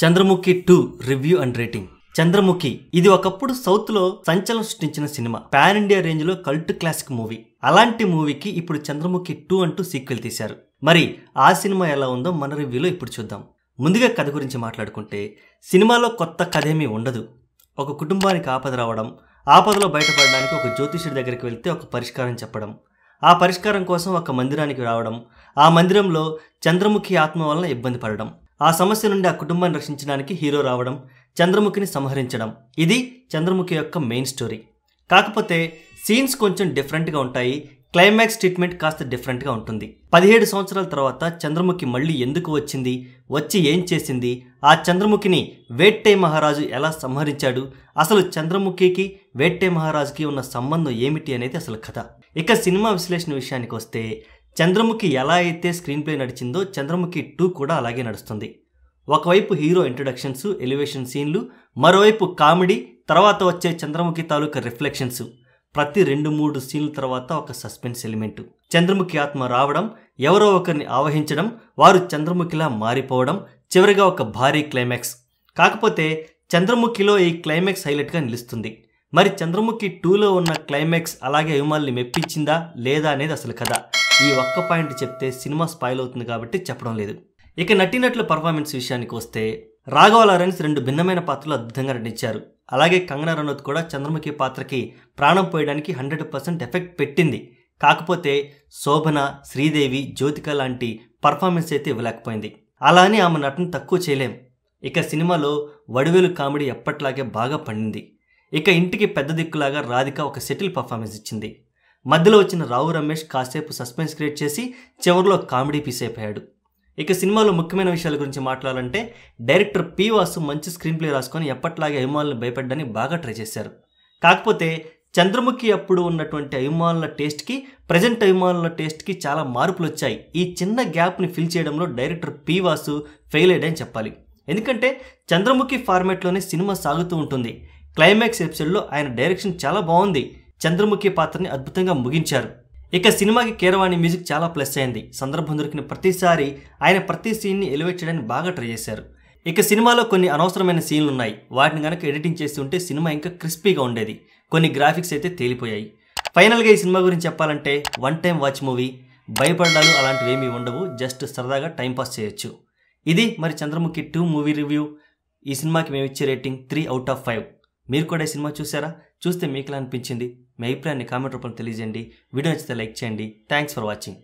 Chandramukhi two review and rating Chandramukhi ఇది ఒకప్పుడు south లో సంచలనం సృష్టించిన సినిమా పాన్ ఇండియా రేంజ్ లో కల్ట్ క్లాసిక్ మూవీ అలాంటి మూవీకి ఇప్పుడు చంద్రముఖి టూ అంటూ సీక్వెల్ తీశారు మరి ఆ సినిమా ఎలా ఉందో మన రివ్యూలో ఇప్పుడు చూద్దాం ముందుగా కథ గురించి మాట్లాడుకుంటే సినిమాలో కొత్త కథ ఏమీ ఉండదు ఒక కుటుంబానికి ఆపద రావడం ఆపదలో బయటపడడానికి ఒక జ్యోతిషుడి దగ్గరికి వెళ్తే ఒక పరిష్కారం చెప్పడం ఆ పరిష్కారం కోసం ఒక మందిరానికి రావడం ఆ మందిరంలో చంద్రముఖి ఆత్మ వలన ఇబ్బంది పడడం ఆ సమస్య నుండి ఆ కుటుంబాన్ని రక్షించడానికి హీరో రావడం చంద్రముఖిని సంహరించడం ఇది చంద్రముఖి యొక్క మెయిన్ స్టోరీ కాకపోతే సీన్స్ కొంచెం డిఫరెంట్గా ఉంటాయి క్లైమాక్స్ ట్రీట్మెంట్ కాస్త డిఫరెంట్గా ఉంటుంది పదిహేడు సంవత్సరాల తర్వాత చంద్రముఖి మళ్ళీ ఎందుకు వచ్చింది వచ్చి ఏం చేసింది ఆ చంద్రముఖిని వేట్టై మహారాజు ఎలా సంహరించాడు అసలు చంద్రముఖికి వేట్టై మహారాజుకి ఉన్న సంబంధం ఏమిటి అనేది అసలు కథ ఇక సినిమా విశ్లేషణ విషయానికి వస్తే చంద్రముఖి ఎలా అయితే స్క్రీన్ ప్లే నడిచిందో చంద్రముఖి టూ కూడా అలాగే నడుస్తుంది ఒకవైపు హీరో ఇంట్రొడక్షన్స్ ఎలివేషన్ సీన్లు మరోవైపు కామెడీ తర్వాత వచ్చే చంద్రముఖి తాలూకా రిఫ్లెక్షన్స్ ప్రతి రెండు మూడు సీన్ల తర్వాత ఒక సస్పెన్స్ ఎలిమెంటు చంద్రముఖి ఆత్మ రావడం ఎవరో ఒకరిని ఆవహించడం వారు చంద్రముఖిలా మారిపోవడం చివరిగా ఒక భారీ క్లైమాక్స్ కాకపోతే చంద్రముఖిలో ఈ క్లైమాక్స్ హైలైట్గా నిలుస్తుంది మరి చంద్రముఖి టూలో ఉన్న క్లైమాక్స్ అలాగే అభిమానుల్ని మెప్పించిందా లేదా అనేది అసలు కథ ఈ ఒక్క పాయింట్ చెప్తే సినిమా స్పాయిల్ అవుతుంది కాబట్టి చెప్పడం లేదు ఇక నటీనటుల పర్ఫార్మెన్స్ విషయానికి వస్తే రాఘవ లారెన్స్ రెండు భిన్నమైన పాత్రలు అద్భుతంగా నటించారు అలాగే కంగనా రనౌత్ కూడా చంద్రముఖి పాత్రకి ప్రాణం పోయడానికి హండ్రెడ్ పర్సెంట్ ఎఫెక్ట్ పెట్టింది కాకపోతే శోభన శ్రీదేవి జ్యోతిక లాంటి పర్ఫార్మెన్స్ అయితే ఇవ్వలేకపోయింది అలా అని ఆమె నటన తక్కువ చేయలేం ఇక సినిమాలో వడివేలు కామెడీ ఎప్పట్లాగే బాగా పండింది ఇక ఇంటికి పెద్ద దిక్కులాగా రాధిక ఒక సెటిల్ పర్ఫార్మెన్స్ ఇచ్చింది మధ్యలో వచ్చిన రావు రమేష్ కాసేపు సస్పెన్స్ క్రియేట్ చేసి చివరిలో కామెడీ పీస్ అయిపోయాడు ఇక సినిమాలో ముఖ్యమైన విషయాల గురించి మాట్లాడాలంటే డైరెక్టర్ పి వాసు మంచి స్క్రీన్ ప్లే రాసుకొని ఎప్పట్లాగే అభిమానులను భయపెట్టడానికి బాగా ట్రై చేశారు కాకపోతే చంద్రముఖి అప్పుడు ఉన్నటువంటి అభిమానుల టేస్ట్కి ప్రజెంట్ అభిమానుల టేస్ట్కి చాలా మార్పులు వచ్చాయి ఈ చిన్న గ్యాప్ని ఫిల్ చేయడంలో డైరెక్టర్ పి వాసు ఫెయిల్ అయ్యాడని చెప్పాలి ఎందుకంటే చంద్రముఖి ఫార్మేట్లోనే సినిమా సాగుతూ ఉంటుంది క్లైమాక్స్ ఎపిసోడ్లో ఆయన డైరెక్షన్ చాలా బాగుంది చంద్రముఖి పాత్రని అద్భుతంగా ముగించారు ఇక సినిమాకి కీరవాణి మ్యూజిక్ చాలా ప్లస్ అయింది సందర్భం దొరికిన ప్రతిసారి ఆయన ప్రతి సీన్ని ఎలివేట్ చేయడానికి బాగా ట్రై చేశారు ఇక సినిమాలో కొన్ని అనవసరమైన సీన్లు ఉన్నాయి వాటిని కనుక ఎడిటింగ్ చేసి ఉంటే సినిమా ఇంకా క్రిస్పీగా ఉండేది కొన్ని గ్రాఫిక్స్ అయితే తేలిపోయాయి ఫైనల్గా ఈ సినిమా గురించి చెప్పాలంటే వన్ టైం వాచ్ మూవీ భయపడ్డాలు అలాంటివి ఏమీ ఉండవు జస్ట్ సరదాగా టైంపాస్ చేయొచ్చు ఇది మరి చంద్రముఖి టూ మూవీ రివ్యూ ఈ సినిమాకి మేము ఇచ్చే rating three out of five మీరు కూడా ఈ సినిమా చూసారా చూస్తే మీకులా అనిపించింది మీ అభిప్రాయాన్ని కామెంట్ రూపంలో తెలియజేయండి వీడియో నచ్చితే లైక్ చేయండి థ్యాంక్స్ ఫర్ వాచింగ్